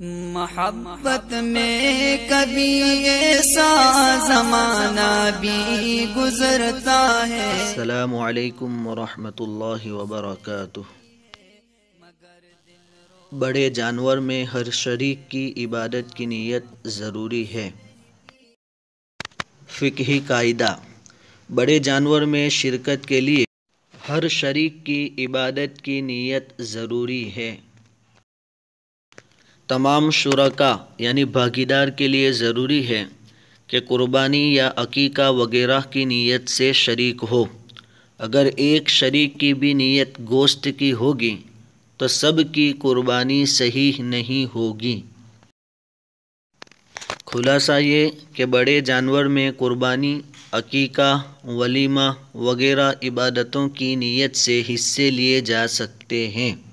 محبت میں کبھی ایسا زمانہ بھی گزرتا ہے السلام علیکم ورحمۃ اللہ وبرکاتہ بڑے جانور میں ہر شریک کی عبادت کی نیت ضروری ہے فقہی قاعدہ بڑے جانور میں شرکت کے لیے ہر شریک کی عبادت کی نیت ضروری ہے तमाम शुरा यानी भागीदार के लिए ज़रूरी है कि कुर्बानी या अकीका वगैरह की नीयत से शरीक हो अगर एक शरीक की भी नीयत गोश्त की होगी तो सब की कुर्बानी सही नहीं होगी खुलासा ये कि बड़े जानवर में कुर्बानी अकीका वलीमा वगैरह इबादतों की नीयत से हिस्से लिए जा सकते हैं